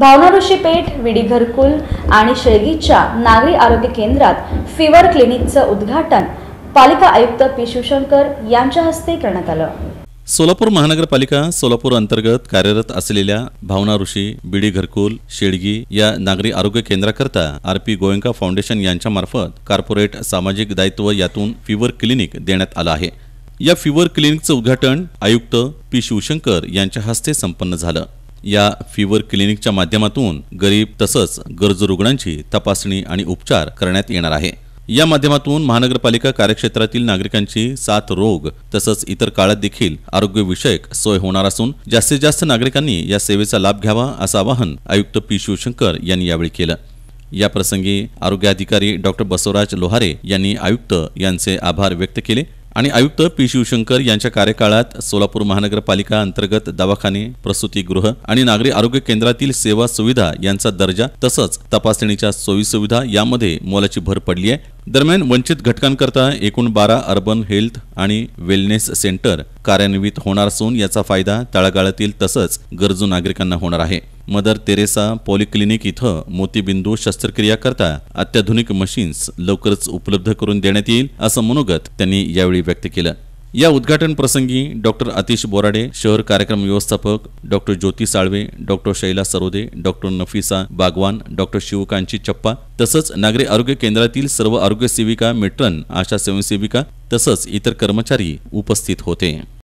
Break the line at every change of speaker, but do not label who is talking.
भावना ऋषी पेठ विडी घरकुल आणि शेळगीच्या नागरी आरोग्य केंद्रात फिवर क्लिनिकचं उद्घाटन पालिका आयुक्त पी शिवशंकर यांच्या हस्ते करण्यात आलं
सोलापूर महानगरपालिका सोलापूर अंतर्गत कार्यरत असलेल्या भावना ऋषी बिडी घरकुल शेडगी या नागरी आरोग्य केंद्राकरता आर पी गोयंका फाउंडेशन यांच्या मार्फत कॉर्पोरेट सामाजिक दायित्व यातून फिवर क्लिनिक देण्यात आलं आहे या फिवर क्लिनिकचं उद्घाटन आयुक्त पी शिवशंकर यांच्या हस्ते संपन्न झालं या फीवर क्लिनिकच्या माध्यमातून गरीब तसंच गरजू रुग्णांची तपासणी आणि उपचार करण्यात येणार आहे या माध्यमातून महानगरपालिका कार्यक्षेत्रातील नागरिकांची सात रोग तसंच इतर काळात देखील आरोग्यविषयक सोय होणार असून जास्तीत जास्त नागरिकांनी या सेवेचा लाभ घ्यावा असं आवाहन आयुक्त पी शिवशंकर यांनी यावेळी केलं याप्रसंगी आरोग्य अधिकारी डॉक्टर बसवराज लोहारे यांनी आयुक्त यांचे आभार व्यक्त केले आणि आयुक्त पी शिवशंकर यांच्या कार्यकाळात सोलापूर महानगरपालिका अंतर्गत दवाखाने प्रसूतीगृह आणि नागरी आरोग्य केंद्रातील सेवा सुविधा यांचा दर्जा तसंच तपासणीच्या सोयीसुविधा सुविधा यामध्ये मोलाची भर पडली आहे दरम्यान वंचित घटकांकरता एकूण बारा अर्बन हेल्थ आणि वेलनेस सेंटर कार्यान्वित होणार असून याचा फायदा तळागाळातील तसंच गरजू नागरिकांना होणार आहे मदर तेरेसा पॉलिक्लिनिक इथं मोतीबिंदू शस्त्रक्रिया करता अत्याधुनिक मशीन्स लवकरच उपलब्ध करून देण्यात येईल असं मनोगत त्यांनी यावेळी व्यक्त केलं या उद्घाटन प्रसंगी डॉक्टर अतिश बोराडे शहर कार्यक्रम व्यवस्थापक doctor Jyoti Salve doctor Shaila Sarode doctor Nafisa Bagwan doctor Shivkanchi Chappa तसंच नागरी आरोग्य केंद्रातील सर्व आरोग्य सेविका मेट्रन आशा स्वयंसेविका तसंच इतर कर्मचारी उपस्थित होते